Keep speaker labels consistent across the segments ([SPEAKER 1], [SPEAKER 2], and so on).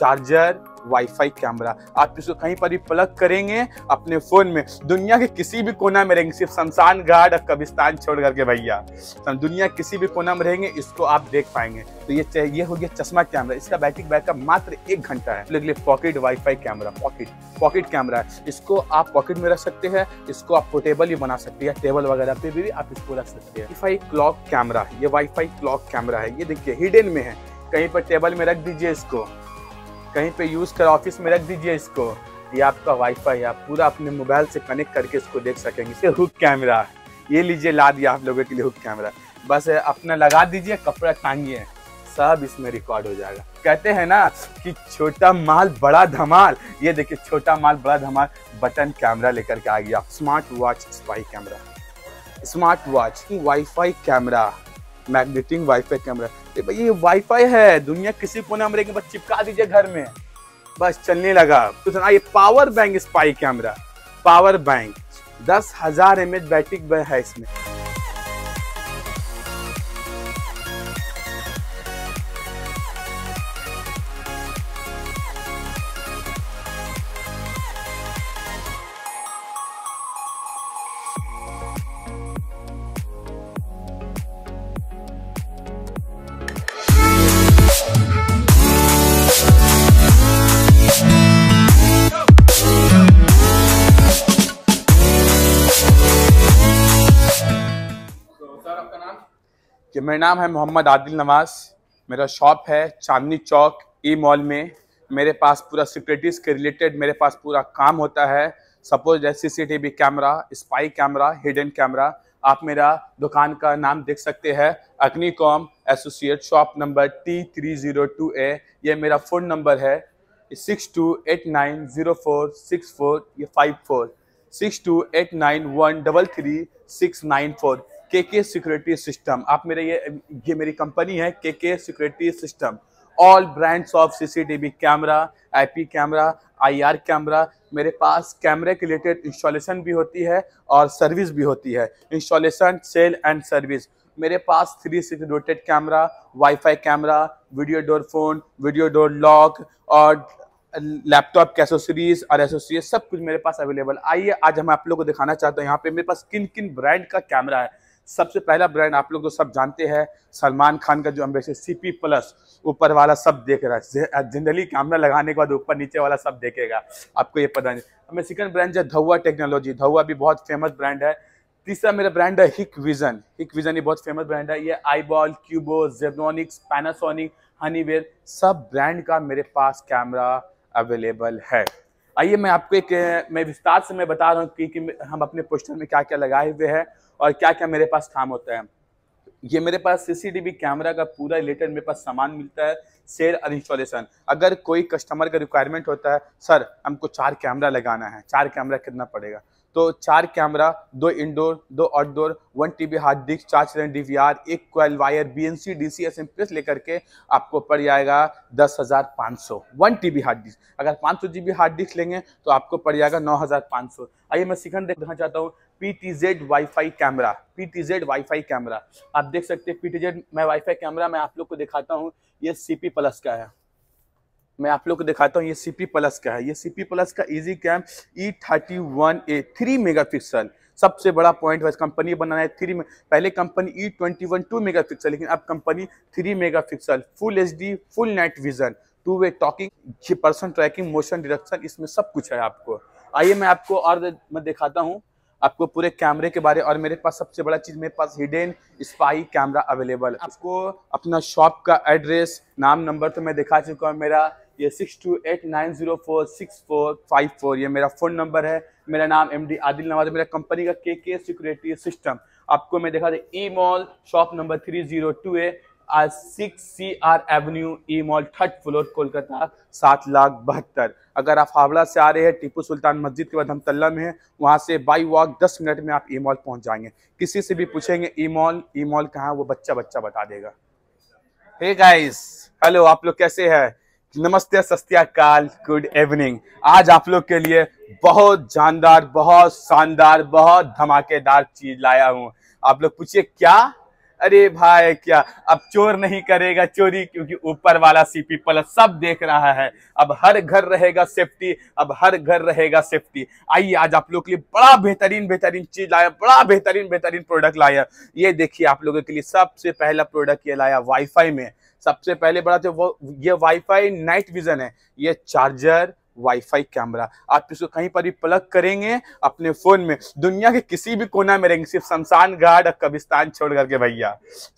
[SPEAKER 1] charger wifi camera आप इसको कहीं पर भी प्लग करेंगे अपने फोन में दुनिया के किसी भी कोना में रहेंगे सिर्फ शमशान घाट और कब्रिस्तान छोड़ करके भैया दुनिया किसी भी कोना में रहेंगे इसको आप देख पाएंगे तो ये ये हो गया चश्मा कैमरा इसका बैटरी बैकअप मात्र एक घंटा है लिए pocket wifi camera pocket pocket camera है इसको आप पॉकेट में रख सकते हैं इसको आप पोर्टेबल भी बना सकते हैं टेबल वगैरह पे भी आप इसको रख सकते हैं वाईफाई क्लॉक कैमरा ये वाईफाई क्लॉक कैमरा है ये देखिए हिडन में है कहीं पर टेबल में रख दीजिए इसको कहीं पे यूज़ कर ऑफिस में रख दीजिए इसको ये आपका वाईफाई आप पूरा अपने मोबाइल से कनेक्ट करके इसको देख सकेंगे इसे हुक कैमरा ये लीजिए ला दिया आप लोगों के लिए हुक कैमरा बस अपना लगा दीजिए कपड़ा टांगिए सब इसमें रिकॉर्ड हो जाएगा कहते हैं ना कि छोटा माल बड़ा धमाल ये देखिए छोटा माल बड़ा धमाल बटन कैमरा लेकर के आ गया smart watch spy camera smart watch wifi camera magnetic wifi camera ये भाई ये वाईफाई है दुनिया किसी को नाम रहेगी बस चिपका दीजिए घर में बस चलने लगा तो सुना ये power bank spy camera power bank दस हजार एम बैटरी है इसमें कि मेरा नाम है मोहम्मद आदिल नवाज मेरा शॉप है चांदनी चौक ई मॉल में मेरे पास पूरा सिक्योरिटीज़ के रिलेटेड मेरे पास पूरा काम होता है सपोज जैसे V camera spy camera hidden camera आप मेरा दुकान का नाम देख सकते हैं Agnicom associate shop number T three zero two A ये मेरा फ़ोन नंबर है six two eight nine zero four six four ये five four six two eight nine one double three six nine four K K security system आप मेरे ये ये मेरी company है K K security system all brands of CCTV camera IP camera IR camera मेरे पास कैमरे के रिलेटेड इंस्टॉलेशन भी होती है और सर्विस भी होती है इंस्टॉलेशन सेल एंड सर्विस मेरे पास three C rotated camera wifi camera video door phone video door lock और लैपटॉप के एसोसरीज और एसोसरीज सब कुछ मेरे पास अवेलेबल आइए आज हम आप लोगों को दिखाना चाहते हैं यहाँ पे मेरे पास किन किन ब्रांड का कैमरा है सबसे पहला ब्रांड आप लोग तो सब जानते हैं सलमान खान का जो अम्बेसर सी पी प्लस ऊपर वाला सब देख रहा है जनरली कैमरा लगाने के बाद ऊपर नीचे वाला सब देखेगा आपको ये पता नहीं हमें सेकंड ब्रांड है धौआ टेक्नोलॉजी धौआ भी बहुत फेमस ब्रांड है तीसरा मेरा ब्रांड है हिक विजन हिक विजन ये बहुत फेमस ब्रांड है ये आई बॉल क्यूबो जेनोनिक्स पैनासोनिक हनीवेयर सब ब्रांड का मेरे पास कैमरा अवेलेबल है आइए मैं आपको एक मैं विस्तार से मैं बता रहा हूँ कि, कि हम अपने पोस्टर में क्या क्या लगाए हुए हैं और क्या क्या मेरे पास काम होता है ये मेरे पास सीसीटीवी कैमरा का पूरा रिलेटेड मेरे पास सामान मिलता है सेल और इंस्टॉलेशन अगर कोई कस्टमर का रिक्वायरमेंट होता है सर हमको चार कैमरा लगाना है चार कैमरा कितना पड़ेगा तो चार कैमरा दो इंडोर दो outdoor one TB hard disk चार चलन डी एक क्वाल wire B N C D C S M PS लेकर के आपको पड़ जाएगा दस हज़ार पाँच सौ one T B hard disk अगर पाँच सौ जी बी हार्ड डिस्क लेंगे तो आपको पड़ जाएगा नौ हज़ार पाँच सौ आइए मैं सिकंड देखना चाहता हूँ P T Z wifi camera P T Z wifi camera आप देख सकते हैं पी टी जेड मैं वाई फाई कैमरा मैं आप लोग को दिखाता हूँ ये सी पी प्लस का है मैं आप लोग को दिखाता हूँ ये सी पी प्लस का है ये सी पी प्लस का easy cam E thirty one A three mega pixel सबसे बड़ा पॉइंट वाइज कंपनी बनाना है थ्री में पहले company E twenty one two mega pixel लेकिन अब company three mega pixel full H D full night vision two way talking person tracking motion detection इसमें सब कुछ है आपको आइए मैं आपको और मैं दिखाता हूँ आपको पूरे कैमरे के बारे और मेरे पास सबसे बड़ा चीज़ मेरे पास हिडन स्पाई कैमरा अवेलेबल है आपको अपना शॉप का एड्रेस नाम नंबर तो मैं दिखा चुका हूँ मेरा ये six two eight nine zero four six four five four ये मेरा फ़ोन नंबर है मेरा नाम एम डी आदिल नवाज है मेरा कंपनी का के के सिक्योरिटी सिस्टम आपको मैं देखा था E mall shop number three zero two A आज six C R avenue E mall third floor Kolkata सात लाख बहत्तर अगर आप हावड़ा से आ रहे हैं टीपू सुल्तान मस्जिद के बाद तल्ला में है वहाँ से बाई वॉक दस मिनट में आप ई मॉल पहुँच जाएंगे किसी से भी पूछेंगे ई मॉल ई मॉल कहाँ वो बच्चा बच्चा बता देगा हे गाइस हेलो आप लोग कैसे हैं नमस्ते सत्याकाल गुड इवनिंग आज आप लोग के लिए बहुत जानदार बहुत शानदार बहुत धमाकेदार चीज लाया हूँ आप लोग पूछिए क्या अरे भाई क्या अब चोर नहीं करेगा चोरी क्योंकि ऊपर वाला सीपी प्लस सब देख रहा है अब हर घर रहेगा सेफ्टी अब हर घर रहेगा सेफ्टी आइए आज आप लोग के लिए बड़ा बेहतरीन बेहतरीन चीज लाया बड़ा बेहतरीन बेहतरीन प्रोडक्ट लाया ये देखिए आप लोगों के लिए सबसे पहला प्रोडक्ट ये लाया वाईफाई में सबसे पहले बड़ा जो वो ये वाईफाई नाइट विजन है ये चार्जर वाईफाई कैमरा आप इसको कहीं पर भी प्लग करेंगे अपने फोन में दुनिया के किसी भी कोना में रहेंगे सिर्फ शमशान घाट और कब्रिस्तान छोड़ करके भैया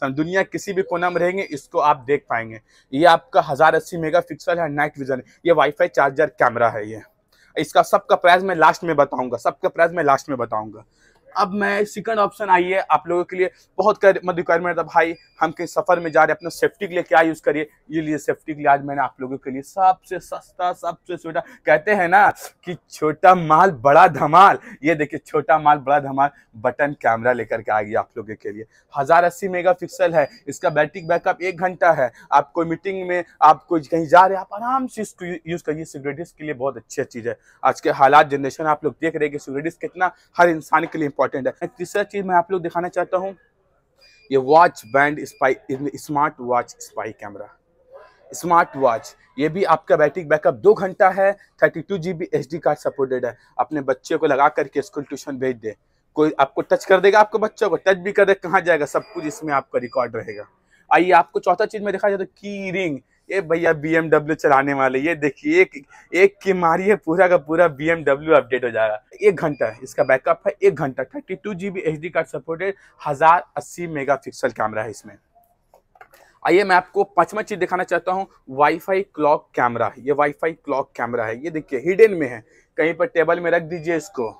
[SPEAKER 1] दुनिया किसी भी कोना में रहेंगे इसको आप देख पाएंगे ये आपका हजार अस्सी मेगा पिक्सल है नाइट विजन ये वाईफाई चार्जर कैमरा है ये इसका सबका प्राइस मैं लास्ट में बताऊंगा सबका प्राइस मैं लास्ट में बताऊंगा अब मैं सेकंड ऑप्शन आई है आप लोगों के लिए बहुत कर, मत रिक्वायरमेंट था भाई हम कहीं सफ़र में जा रहे अपने सेफ्टी के लिए क्या यूज़ करिए ये लिए सेफ्टी के लिए आज मैंने आप लोगों के लिए सबसे सस्ता सबसे छोटा कहते हैं ना कि छोटा माल बड़ा धमाल ये देखिए छोटा माल बड़ा धमाल बटन कैमरा लेकर के आ गया आप लोगों के लिए हज़ार अस्सी मेगा है इसका बैटरी बैकअप एक घंटा है आप कोई मीटिंग में आप कोई कहीं जा रहे हैं आप आराम से इसको यूज़ करिए सिगरेटिस के लिए बहुत अच्छी चीज़ है आज के हालात जनरेशन आप लोग देख रहे हैं कि सिगरेटिस कितना हर इंसान के लिए इंपॉर्टेंट है तीसरा चीज़ मैं आप लोग दिखाना चाहता हूँ ये watch band spy smart watch spy camera smart watch ये भी आपका बैटरी बैकअप दो घंटा है thirty two G B H D card supported है अपने बच्चे को लगा करके स्कूल ट्यूशन भेज दे कोई आपको टच कर देगा आपको बच्चों को टच भी कर देगा कहाँ जाएगा सब कुछ इसमें आपका रिकॉर्ड रहेगा आइए आपको चौथा चीज़ में देखा जाए तो की रिंग ये भैया बीएमडब्ल्यू चलाने वाले ये देखिए एक एक की है पूरा का पूरा बीएमडब्ल्यू अपडेट हो जाएगा एक घंटा है इसका बैकअप है एक घंटा thirty two G B H D card supported हज़ार अस्सी मेगा पिक्सल कैमरा है इसमें आइए मैं आपको पाँचवा चीज़ दिखाना चाहता हूँ वाईफाई क्लॉक कैमरा ये वाईफाई क्लॉक कैमरा है ये देखिए हिडन में है कहीं पर टेबल में रख दीजिए इसको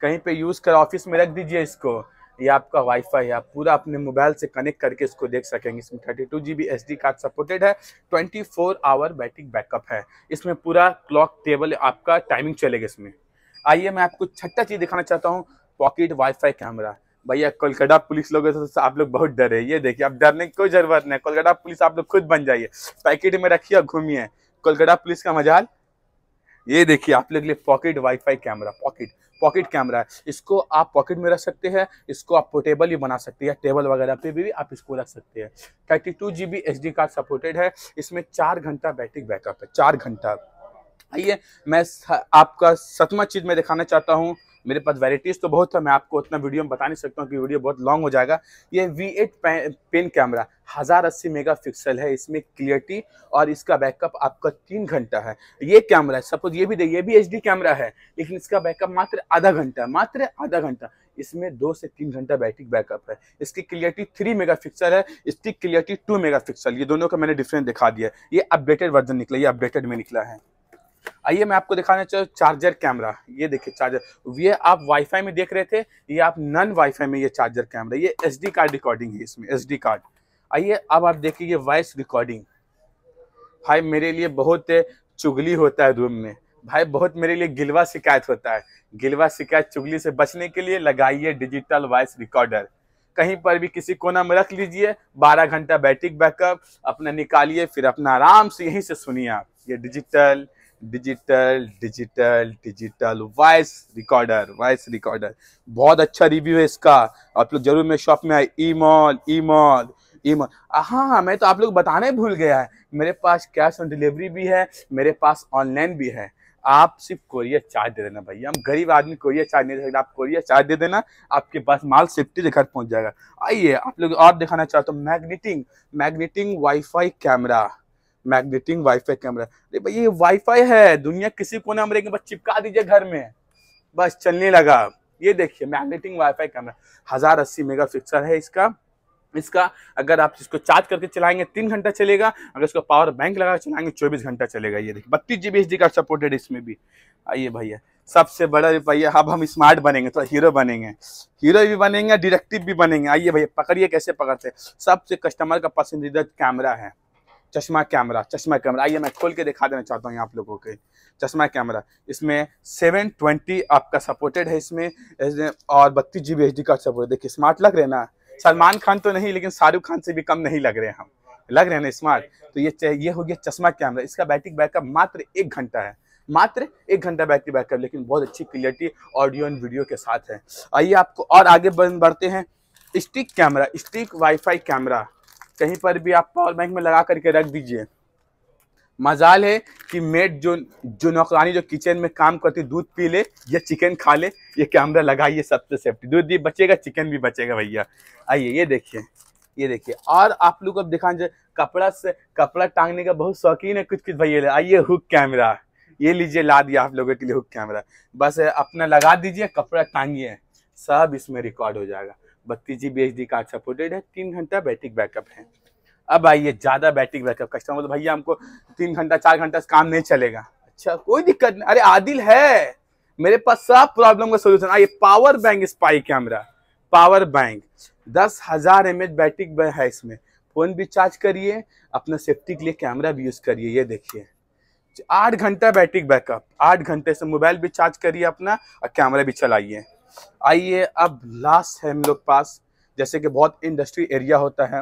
[SPEAKER 1] कहीं पे यूज़ कर ऑफिस में रख दीजिए इसको ये आपका वाईफाई है आप पूरा अपने मोबाइल से कनेक्ट करके इसको देख सकेंगे इसमें thirty two G B S D card supported है twenty four hour battery backup है इसमें पूरा क्लॉक टेबल आपका टाइमिंग चलेगा इसमें आइए मैं आपको छठा चीज़ दिखाना चाहता हूँ पॉकेट वाईफाई कैमरा भैया कोलकाता पुलिस लोगों तो आप लोग बहुत डरे ये देखिए आप डरने की कोई जरूरत नहीं कोलकाता पुलिस आप लोग खुद बन जाइए पैकेट में रखिए घूमिए कोलकाता पुलिस का मजाल ये देखिए आप लोग लिए pocket wifi camera pocket pocket camera है इसको आप पॉकेट में रख सकते हैं इसको आप पोर्टेबल भी बना सकते हैं टेबल वगैरह पे भी आप इसको रख सकते हैं thirty two G B H D card supported है इसमें चार घंटा बैटरी बैकअप है चार घंटा आइए मैं आपका सतमा चीज़ मैं दिखाना चाहता हूँ मेरे पास वेराइटीज़ तो बहुत है मैं आपको उतना वीडियो में बता नहीं सकता हूँ कि वीडियो बहुत लॉन्ग हो जाएगा ये वी एट पेन कैमरा हज़ार अस्सी मेगा पिक्सल है इसमें क्लियरिटी और इसका बैकअप आपका तीन घंटा है ये कैमरा है सपोज ये भी ये भी एच कैमरा है लेकिन इसका बैकअप मात्र आधा घंटा मात्र आधा घंटा इसमें दो से तीन घंटा बैटरी बैकअप है इसकी क्लियरिटी थ्री मेगा है इसकी क्लियरिटी टू मेगा ये दोनों का मैंने डिफरेंस दिखा दिया ये अपडेटेड वर्जन निकला ये अपडेटेड में निकला है आइए मैं आपको दिखाना चाहूँ चार्जर कैमरा ये देखिए चार्जर ये आप वाईफाई में देख रहे थे ये आप नन वाईफाई में ये चार्जर कैमरा ये डी कार्ड रिकॉर्डिंग है इसमें डी कार्ड आइए अब आप देखिए ये वॉइस रिकॉर्डिंग भाई मेरे लिए बहुत चुगली होता है रूम में भाई बहुत मेरे लिए गिलवा शिकायत होता है गिलवा शिकायत चुगली से बचने के लिए लगाइए डिजिटल वॉइस रिकॉर्डर कहीं पर भी किसी कोना में रख लीजिए 12 घंटा बैटरी बैकअप अपना निकालिए फिर अपना आराम से यहीं से सुनिए आप ये digital digital digital digital voice recorder voice recorder बहुत अच्छा रिव्यू है इसका आप लोग जरूर मेरे शॉप में आए E mall E mall E mall हाँ हाँ मैं तो आप लोग बताने भूल गया है मेरे पास कैश ऑन डिलीवरी भी है मेरे पास ऑनलाइन भी है आप सिर्फ कोरियर चार्ज दे देना भैया हम गरीब आदमी कोरियर चार्ज नहीं दे सकते आप कोरियर चार्ज दे देना आपके पास माल सेफ्टी से घर पहुंच जाएगा आइए आप लोग और दिखाना चाहते हो magnetic magnetic wifi camera magnetic wifi camera अरे भाई ये वाईफाई है दुनिया किसी कोने में रहेंगे बस चिपका दीजिए घर में बस चलने लगा ये देखिए मैग्नेटिंग वाईफाई कैमरा हजार अस्सी मेगा है इसका इसका अगर आप इसको चार्ज करके चलाएंगे तीन घंटा चलेगा अगर इसको पावर बैंक लगा चलाएंगे चौबीस घंटा चलेगा ये देखिए बत्तीस जी बी का सपोर्टेड इसमें भी आइए भैया सबसे बड़ा भैया अब हम स्मार्ट बनेंगे थोड़ा हीरो बनेंगे हीरो भी बनेंगे डिरेक्टिव भी बनेंगे आइए भैया पकड़िए कैसे पकड़ते सबसे कस्टमर का पसंदीदा कैमरा है चश्मा कैमरा चश्मा कैमरा आइए मैं खोल के दिखा देना चाहता हूँ आप लोगों के चश्मा कैमरा इसमें 720 आपका सपोर्टेड है इसमें और बत्तीस जी बी का सपोर्ट देखिए स्मार्ट लग रहे ना सलमान खान तो नहीं लेकिन शाहरुख खान से भी कम नहीं लग रहे हम लग रहे हैं ना स्मार्ट तो ये ये हो गया चश्मा कैमरा इसका बैटरी बैकअप मात्र एक घंटा है मात्र एक घंटा बैटरी बैकअप लेकिन बहुत अच्छी क्लियरिटी ऑडियो एंड वीडियो के साथ है आइए आपको और आगे बढ़ते हैं stick camera stick wifi camera कहीं पर भी आप पावर बैंक में लगा करके रख दीजिए मजाल है कि मेड जो जो नौकरानी जो किचन में काम करती दूध पी ले या चिकन खा ले ये कैमरा लगाइए सबसे सेफ्टी दूध भी बचेगा चिकन भी बचेगा भैया आइए ये देखिए ये देखिए और आप लोग अब दिखा कपड़ा से कपड़ा टांगने का बहुत शौकीन है कुछ कुछ भैया आइए हुक कैमरा ये लीजिए ला दिया आप लोगों के लिए हुक कैमरा बस अपना लगा दीजिए कपड़ा टांगिए सब इसमें रिकॉर्ड हो जाएगा बत्तीस जी बी कार्ड सपोर्टेड है तीन घंटा बैटरी बैकअप है अब आइए ज़्यादा बैटरी बैकअप कस्टमर तो भैया हमको तीन घंटा चार घंटा काम नहीं चलेगा अच्छा कोई दिक्कत नहीं अरे आदिल है मेरे पास सब प्रॉब्लम का सोल्यूशन आइए power bank spy camera power bank दस हजार एम एच है इसमें फ़ोन भी चार्ज करिए अपना सेफ्टी के लिए कैमरा भी यूज़ करिए ये देखिए आठ घंटा बैटरी बैकअप आठ घंटे से मोबाइल भी चार्ज करिए अपना और कैमरा भी चलाइए आइए अब लास्ट है हम लोग पास जैसे कि बहुत इंडस्ट्री एरिया होता है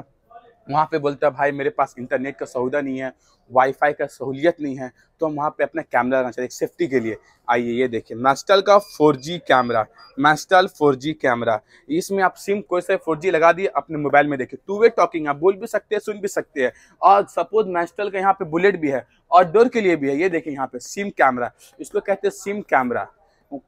[SPEAKER 1] वहाँ पे बोलता है भाई मेरे पास इंटरनेट का सौदा नहीं है वाईफाई का सहूलियत नहीं है तो हम वहाँ पे अपना कैमरा लगाना चाहिए सेफ्टी के लिए आइए ये देखिए मैस्टल का 4G कैमरा मैस्टल 4G कैमरा इसमें आप सिम कोई से 4G लगा दिए अपने मोबाइल में देखिए टू वे टॉकिंग आप बोल भी सकते हैं सुन भी सकते हैं और सपोज मैस्टल का यहाँ पे बुलेट भी है आउटडोर के लिए भी है ये देखिए यहाँ पे सिम कैमरा इसको कहते हैं सिम कैमरा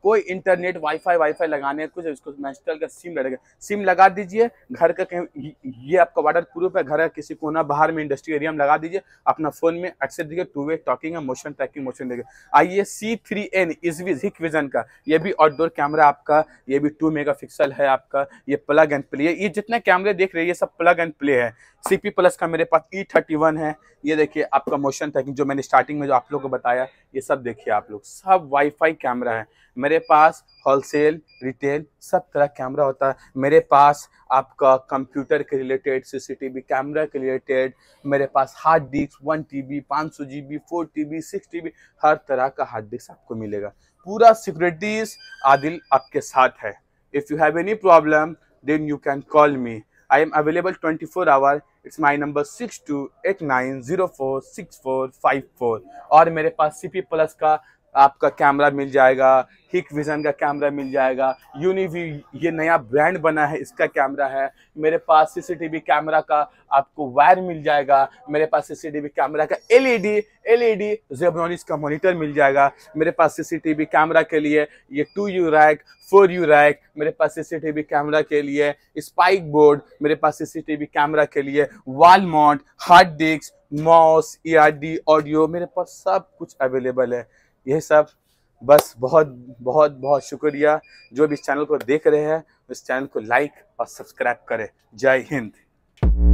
[SPEAKER 1] कोई इंटरनेट वाईफाई वाईफाई लगाने है कुछ उसको नेशनल का सिम लगेगा सिम लगा दीजिए घर का कहीं ये आपका वाटर प्रूफ है घर का किसी कोना बाहर में इंडस्ट्री एरिया में लगा दीजिए अपना फोन में एक्सेस दीजिए टू वे टॉकिंग है मोशन ट्रैकिंग मोशन देगा आइए C three N is Hikvision का ये भी आउटडोर कैमरा आपका ये भी टू मेगा पिक्सल है आपका ये प्लग एंड प्ले ये जितने कैमरे देख रहे हैं ये सब प्लग एंड प्ले है सी प्लस का मेरे पास ई थर्टी वन है ये देखिए आपका मोशन ट्रैकिंग जो मैंने स्टार्टिंग में जो आप लोग को बताया ये सब देखिए आप लोग सब वाईफाई कैमरा है मेरे पास होलसेल रिटेल सब तरह कैमरा होता है मेरे पास आपका कंप्यूटर के रिलेटेड सीसीटीवी कैमरा के रिलेटेड मेरे पास hard disk one T B पाँच सौ G B four T B six T B हर तरह का हार्ड डिस्क आपको मिलेगा पूरा सिक्योरिटीज आदिल आपके साथ है if you have any problem then you can call me I am available twenty four hour it's my number six two eight nine zero four six four five four और मेरे पास सी P plus का आपका camera मिल जाएगा हिक vision का camera मिल जाएगा यूनिवी ये नया ब्रांड बना है इसका कैमरा है मेरे पास सीसीटीवी कैमरा का आपको वायर मिल जाएगा मेरे पास सीसीटीवी कैमरा का एलईडी एलईडी ई का मॉनिटर मिल जाएगा मेरे पास सीसीटीवी कैमरा के लिए ये two U rack four U rack मेरे पास सीसीटीवी कैमरा के लिए स्पाइक बोर्ड मेरे पास सीसीटीवी कैमरा के लिए wall hard disk mouse E audio मेरे पास सब कुछ अवेलेबल है यह सब बस बहुत बहुत बहुत शुक्रिया जो भी इस चैनल को देख रहे हैं उस चैनल को लाइक और सब्सक्राइब करें जय हिंद